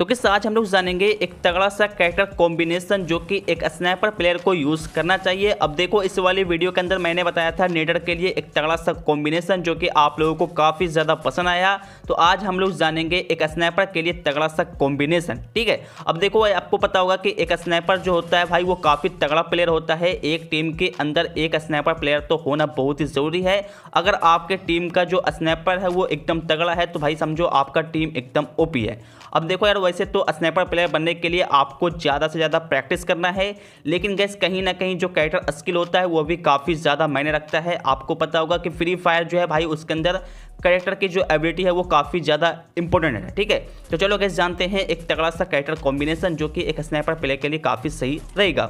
तो किस आज हम लोग जानेंगे एक तगड़ा सा कैरेक्टर कॉम्बिनेशन जो कि एक स्नैपर प्लेयर को यूज़ करना चाहिए अब देखो इस वाली वीडियो के अंदर मैंने बताया था नेडर के लिए एक तगड़ा सा कॉम्बिनेशन जो कि आप लोगों को काफ़ी ज़्यादा पसंद आया तो आज हम लोग जानेंगे एक स्नैपर के लिए तगड़ा सा कॉम्बिनेशन ठीक है अब देखो आपको पता होगा कि एक स्नैपर जो होता है भाई वो काफ़ी तगड़ा प्लेयर होता है एक टीम के अंदर एक स्नैपर प्लेयर तो होना बहुत ही ज़रूरी है अगर आपके टीम का जो स्नैपर है वो एकदम तगड़ा है तो भाई समझो आपका टीम एकदम ओपी है अब देखो यार वैसे तो स्नैपर प्लेयर बनने के लिए आपको ज़्यादा से ज़्यादा प्रैक्टिस करना है लेकिन गैस कहीं ना कहीं जो कैरेक्टर स्किल होता है वो भी काफ़ी ज़्यादा मायने रखता है आपको पता होगा कि फ्री फायर जो है भाई उसके अंदर करेक्टर की जो एबिलिटी है वो काफ़ी ज़्यादा इंपॉर्टेंट है ठीक है तो चलो गैस जानते हैं एक तगड़ा सा कैरेक्टर कॉम्बिनेशन जो कि एक स्नैपर प्लेयर के लिए काफ़ी सही रहेगा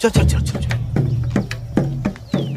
चल चल चल चल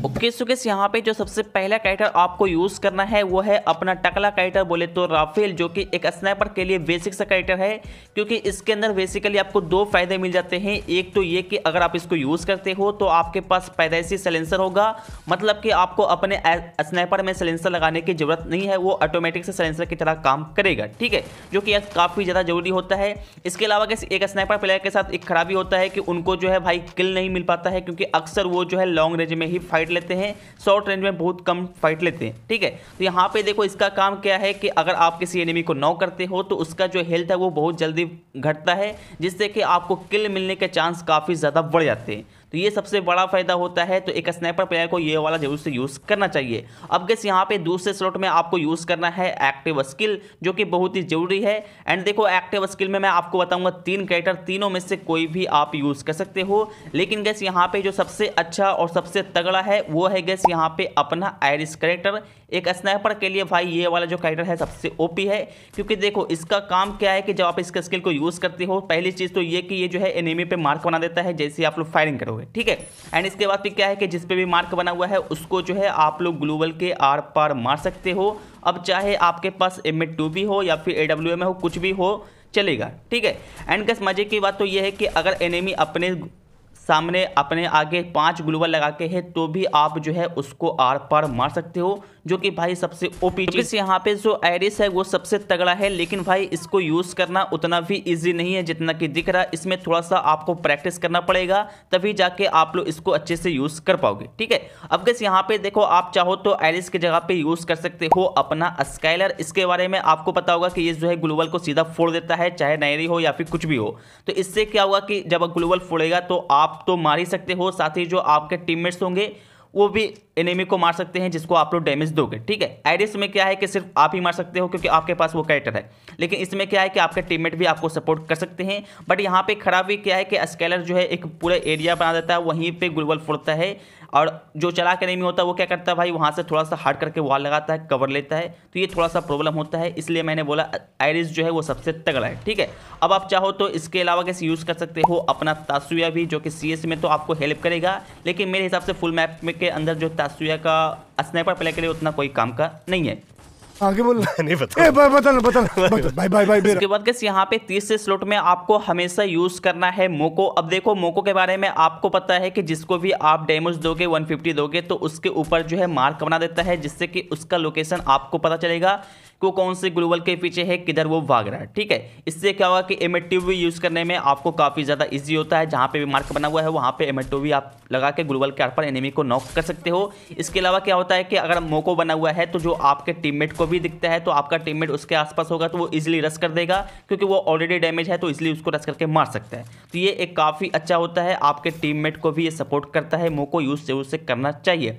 ओके सो यहाँ पे जो सबसे पहला कैरेक्टर आपको यूज करना है वो है अपना टकला कैरेक्टर बोले तो राफेल जो कि एक स्नैपर के लिए बेसिक सा कैरेक्टर है क्योंकि इसके अंदर बेसिकली आपको दो फायदे मिल जाते हैं एक तो ये कि अगर आप इसको यूज करते हो तो आपके पास पैदाइशी सलेंसर होगा मतलब कि आपको अपने स्नैपर में सलेंसर लगाने की जरूरत नहीं है वो ऑटोमेटिक से सलेंसर की तरह काम करेगा ठीक है जो कि काफ़ी ज़्यादा जरूरी होता है इसके अलावा एक स्नैपर प्लेयर के साथ एक खराबी होता है कि उनको जो है भाई किल नहीं मिल पाता है क्योंकि अक्सर वो जो है लॉन्ग रेंज में ही फाइट लेते हैं शॉर्ट रेंज में बहुत कम फाइट लेते हैं ठीक है तो यहाँ पे देखो इसका काम क्या है कि अगर आप किसी एनिमी को नॉक करते हो तो उसका जो हेल्थ है वो बहुत जल्दी घटता है जिससे कि आपको किल मिलने के चांस काफ़ी ज़्यादा बढ़ जाते हैं तो ये सबसे बड़ा फायदा होता है तो एक स्नैपर प्लेयर को ये वाला जरूर से यूज़ करना चाहिए अब गैस यहाँ पे दूसरे स्लॉट में आपको यूज़ करना है एक्टिव स्किल जो कि बहुत ही ज़रूरी है एंड देखो एक्टिव स्किल में मैं आपको बताऊँगा तीन कैरेक्टर तीनों में से कोई भी आप यूज़ कर सकते हो लेकिन गैस यहाँ पे जो सबसे अच्छा और सबसे तगड़ा है वो है गैस यहाँ पे अपना आयरिस करेक्टर एक स्नैपर के लिए भाई ये वाला जो कैरेक्टर है सबसे ओपी है क्योंकि देखो इसका काम क्या है कि जब आप इसके स्किल को यूज़ करते हो पहली चीज़ तो ये कि ये जो है एनिमी पे मार्क बना देता है जैसे आप लोग फायरिंग करोगे गए ठीक है एंड इसके बाद फिर क्या है कि जिस पे भी मार्क बना हुआ है उसको जो है आप लोग ग्लोबल के आर पार मार सकते हो अब चाहे आपके पास एम एड टू भी हो या फिर ए डब्ल्यू एम हो कुछ भी हो चलेगा ठीक है एंड कस मजे की बात तो यह है कि अगर एनिमी अपने सामने अपने आगे पांच ग्लूवर लगा के है तो भी आप जो है उसको आर पार मार सकते हो जो कि भाई सबसे ओपी चीज तो यहाँ पे जो एरिस है वो सबसे तगड़ा है लेकिन भाई इसको यूज़ करना उतना भी इजी नहीं है जितना कि दिख रहा है इसमें थोड़ा सा आपको प्रैक्टिस करना पड़ेगा तभी जाके आप लोग इसको अच्छे से यूज़ कर पाओगे ठीक है अब कैसे यहाँ पे देखो आप चाहो तो एरिस की जगह पे यूज़ कर सकते हो अपना स्काइलर इसके बारे में आपको पता होगा कि ये जो है ग्लूबल को सीधा फोड़ देता है चाहे नैरी हो या फिर कुछ भी हो तो इससे क्या होगा कि जब ग्लूबल फोड़ेगा तो आप आप तो मार ही सकते हो साथ ही जो आपके टीममेट्स होंगे वो भी एनिमी को मार सकते हैं जिसको आप लोग डैमेज दोगे ठीक है आयरिस में क्या है कि सिर्फ आप ही मार सकते हो क्योंकि आपके पास वो कैरेक्टर है लेकिन इसमें क्या है कि आपके टीममेट भी आपको सपोर्ट कर सकते हैं बट यहाँ पे खराब भी क्या है कि स्केलर जो है एक पूरा एरिया बना देता है वहीं पर गुलबल फोड़ता है और जो चला के एनिमी होता है वो क्या करता है भाई वहाँ से थोड़ा सा हार्ड करके वॉल लगाता है कवर लेता है तो ये थोड़ा सा प्रॉब्लम होता है इसलिए मैंने बोला आयरिस जो है वो सबसे तगड़ा है ठीक है अब आप चाहो तो इसके अलावा कैसे यूज़ कर सकते हो अपना तासुया भी जो कि सी में तो आपको हेल्प करेगा लेकिन मेरे हिसाब से फुल मैप के अंदर जो असूया का स्नैपर प्ले के लिए उतना कोई काम का नहीं है आगे बोलना नहीं पता ए, बता बता बाय बाय बाय इसके बाद कैसे यहाँ पे तीसरे स्लोट में आपको हमेशा यूज करना है मोको अब देखो मोको के बारे में आपको पता है कि जिसको भी आप डैमेज दोगे 150 दोगे तो उसके ऊपर जो है मार्क बना देता है जिससे कि उसका लोकेशन आपको पता चलेगा कि वो कौन से ग्लोबल के पीछे है किधर वो भाग रहा है ठीक है इससे क्या होगा कि एम भी यूज़ करने में आपको काफ़ी ज़्यादा इजी होता है जहाँ पे भी मार्क बना हुआ है वहाँ पे एम भी आप लगा के ग्लोबल के आर पर एनिमी को नॉक कर सकते हो इसके अलावा क्या होता है कि अगर मोको बना हुआ है तो जो आपके टीममेट को भी दिखता है तो आपका टीममेट उसके आसपास होगा तो वो इजिली रस कर देगा क्योंकि वो ऑलरेडी डैमेज है तो इसलिए उसको रस करके मार सकता है तो ये एक काफ़ी अच्छा होता है आपके टीममेट को भी ये सपोर्ट करता है मोको यूज़ से उसे करना चाहिए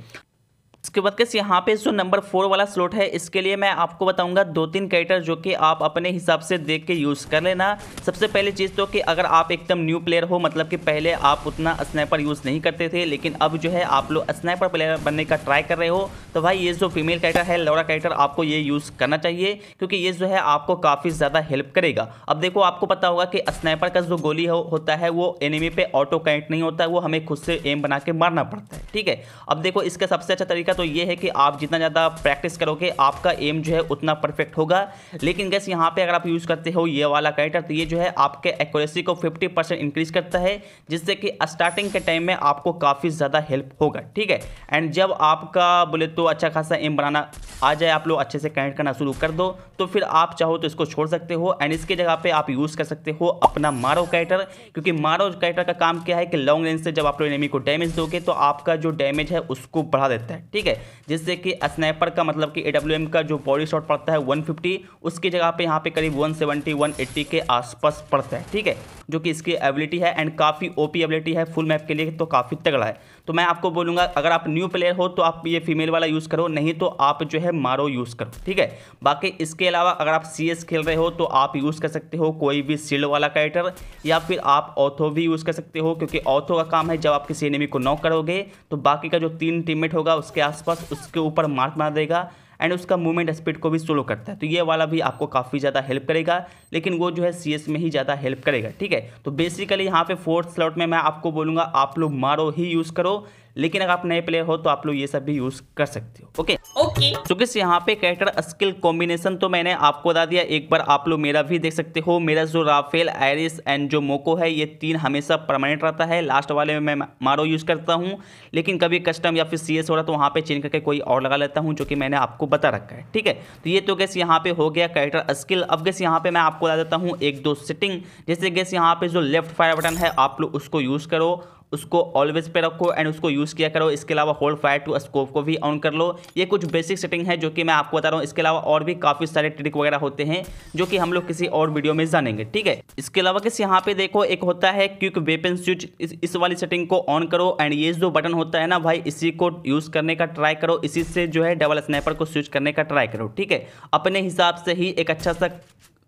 उसके बाद कैसे यहाँ पे जो नंबर फोर वाला स्लॉट है इसके लिए मैं आपको बताऊंगा दो तीन कैरेक्टर जो कि आप अपने हिसाब से देख के यूज़ कर लेना सबसे पहली चीज़ तो कि अगर आप एकदम न्यू प्लेयर हो मतलब कि पहले आप उतना स्नैपर यूज़ नहीं करते थे लेकिन अब जो है आप लोग स्नैपर प्लेयर बनने का ट्राई कर रहे हो तो भाई ये जो फीमेल कैरेक्टर है लोरा कैरेक्टर आपको ये यूज़ करना चाहिए क्योंकि ये जो है आपको काफ़ी ज़्यादा हेल्प करेगा अब देखो आपको पता होगा कि स्नैपर का जो गोली होता है वो एनिमी पर ऑटो कनेक्ट नहीं होता है वो हमें खुद से एम बना के मारना पड़ता है ठीक है अब देखो इसका सबसे अच्छा तरीका तरीका तो ये है कि आप जितना ज़्यादा प्रैक्टिस करोगे आपका एम जो है उतना परफेक्ट होगा लेकिन गैस यहाँ पे अगर आप यूज़ करते हो ये वाला कैटर तो ये जो है आपके एक्यूरेसी को 50 परसेंट इंक्रीज करता है जिससे कि स्टार्टिंग के टाइम में आपको काफ़ी ज़्यादा हेल्प होगा ठीक है एंड जब आपका बोले तो अच्छा खासा एम बनाना आ जाए आप लोग अच्छे से कैंट करना शुरू कर दो तो फिर आप चाहो तो इसको छोड़ सकते हो एंड इसके जगह पर आप यूज़ कर सकते हो अपना मारो कैटर क्योंकि मारो कैटर का काम क्या है कि लॉन्ग रेंज से जब आप लोग एनिमी को डैमेज दोगे तो आपका जो डैमेज है उसको बढ़ा देता है ठीक ठीक है जिससे कि स्नैपर का मतलब कि ए का जो बॉडी शॉट पड़ता है 150 उसकी जगह पे यहाँ पे करीब 170 180 के आसपास पड़ता है ठीक है जो कि इसकी एबिलिटी है एंड काफ़ी ओपी एबिलिटी है फुल मैप के लिए तो काफ़ी तगड़ा है तो मैं आपको बोलूँगा अगर आप न्यू प्लेयर हो तो आप ये फीमेल वाला यूज़ करो नहीं तो आप जो है मारो यूज़ करो ठीक है बाकी इसके अलावा अगर आप सी खेल रहे हो तो आप यूज़ कर सकते हो कोई भी सील्ड वाला कैटर या फिर आप ऑथो भी यूज़ कर सकते हो क्योंकि ऑथो का काम है जब आप किसी एनिमी को नॉक करोगे तो बाकी का जो तीन टीममेट होगा उसके आसपास उसके ऊपर मार्क मार देगा एंड उसका मूवमेंट स्पीड को भी स्लो करता है तो ये वाला भी आपको काफ़ी ज़्यादा हेल्प करेगा लेकिन वो जो है सी में ही ज़्यादा हेल्प करेगा ठीक है तो बेसिकली यहाँ पे फोर्थ स्लॉट में मैं आपको बोलूँगा आप लोग मारो ही यूज़ करो लेकिन अगर आप नए प्लेयर हो तो आप लोग ये सब भी यूज कर सकते हो ओके ओके तो किस यहाँ पे कैरेक्टर स्किल कॉम्बिनेशन तो मैंने आपको बता दिया एक बार आप लोग मेरा भी देख सकते हो मेरा जो राफेल आयरिस एंड जो मोको है ये तीन हमेशा परमानेंट रहता है लास्ट वाले में मैं मारो यूज करता हूँ लेकिन कभी कस्टम या फिर सी हो रहा तो वहाँ पे चेंज करके कोई और लगा लेता हूँ जो कि मैंने आपको बता रखा है ठीक है तो ये तो गैस यहाँ पे हो गया कैरेक्टर स्किल अब गैस यहाँ पे मैं आपको बता देता हूँ एक दो सेटिंग जैसे गैस यहाँ पे जो लेफ्ट फायर बटन है आप लोग उसको यूज़ करो उसको ऑलवेज पे रखो एंड उसको यूज़ किया करो इसके अलावा होल्ड फायर टू स्कोप को भी ऑन कर लो ये कुछ बेसिक सेटिंग है जो कि मैं आपको बता रहा हूँ इसके अलावा और भी काफ़ी सारे ट्रिक वगैरह होते हैं जो कि हम लोग किसी और वीडियो में जानेंगे ठीक है इसके अलावा किस यहाँ पे देखो एक होता है क्विक वेपन स्विच इस वाली सेटिंग को ऑन करो एंड ये जो बटन होता है ना भाई इसी को यूज़ करने का ट्राई करो इसी से जो है डबल स्नैपर को स्विच करने का ट्राई करो ठीक है अपने हिसाब से ही एक अच्छा सा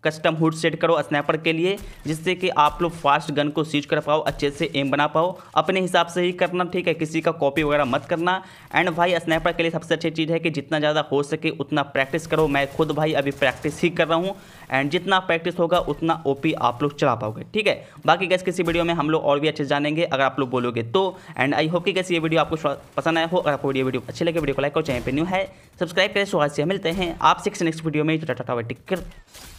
कस्टम हुड सेट करो स्नैपर के लिए जिससे कि आप लोग फास्ट गन को सीज कर पाओ अच्छे से एम बना पाओ अपने हिसाब से ही करना ठीक है किसी का कॉपी वगैरह मत करना एंड भाई स्नैपर के लिए सबसे अच्छी चीज़ है कि जितना ज़्यादा हो सके उतना प्रैक्टिस करो मैं खुद भाई अभी प्रैक्टिस ही कर रहा हूँ एंड जितना प्रैक्टिस होगा उतना ओ आप लोग चला पाओगे ठीक है बाकी गैस किसी वीडियो में हम लोग और भी अच्छे जानेंगे अगर आप लोग बोलोगे तो एंड आई होप कि कैसे ये वीडियो आपको पसंद आया हो अगर आपको वीडियो वीडियो अच्छी लगे वीडियो को लाइक और चैनल पर न्यू है सब्सक्राइब करें स्वागत से मिलते हैं आप सिक्स नेक्स्ट वीडियो में टाटा टिक